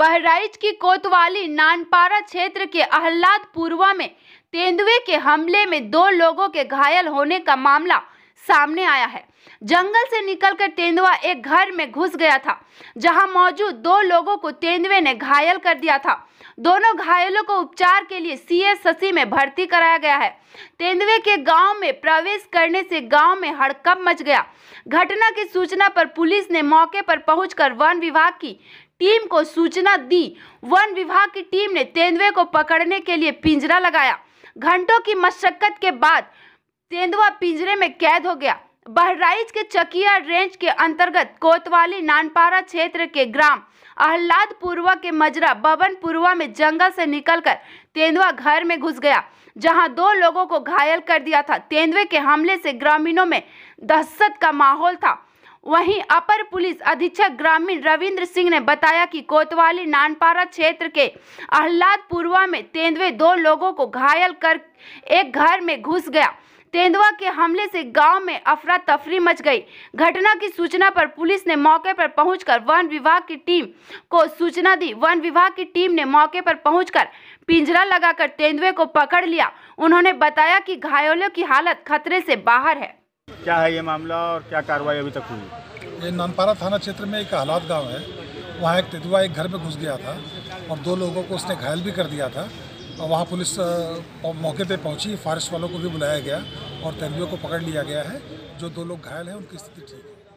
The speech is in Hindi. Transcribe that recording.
बहराइच की कोतवाली नानपारा क्षेत्र के आहलादपुरवा में तेंदुए के हमले में दो लोगों के घायल होने का मामला सामने आया है जंगल से निकलकर तेंदुआ एक घर में घुस गया था जहां मौजूद दो लोगों को तेंदुए ने घायल कर दिया था दोनों घायलों को उपचार के लिए सीएस ससी में भर्ती कराया गया है तेंदुए के गांव में प्रवेश करने से गांव में हड़कंप मच गया घटना की सूचना पर पुलिस ने मौके पर पहुंचकर वन विभाग की टीम को सूचना दी वन विभाग की टीम ने तेंदुए को पकड़ने के लिए पिंजरा लगाया घंटों की मशक्कत के बाद तेंदुआ पिंजरे में कैद हो गया बहराइच के चकिया रेंज के अंतर्गत कोतवाली नानपारा क्षेत्र के ग्राम आहलाद पूर्वा के मजरा बबन पूर्वा में जंगल से निकलकर तेंदुआ घर में घुस गया जहां दो लोगों को घायल कर दिया था तेंदुए के हमले से ग्रामीणों में दहशत का माहौल था वहीं अपर पुलिस अधीक्षक ग्रामीण रविंद्र सिंह ने बताया कि कोतवाली नानपारा क्षेत्र के आहलाद पूर्वा में तेंदुए दो लोगों को घायल कर एक घर में घुस गया तेंदुआ के हमले से गांव में अफरा तफरी मच गई घटना की सूचना पर पुलिस ने मौके पर पहुंचकर वन विभाग की टीम को सूचना दी वन विभाग की टीम ने मौके पर पहुंचकर पिंजरा लगाकर तेंदुए को पकड़ लिया उन्होंने बताया कि घायलों की हालत खतरे से बाहर है क्या है ये मामला और क्या कार्रवाई अभी तक हुई ये नानपारा थाना क्षेत्र में एक हालात गाँव है वहाँ एक तेंदुआ एक घर में घुस गया था और दो लोगों को उसने घायल भी कर दिया था वहाँ पुलिस मौके पे पहुँची फारेस्ट वालों को भी बुलाया गया और तैरवियों को पकड़ लिया गया है जो दो लोग घायल हैं उनकी स्थिति ठीक है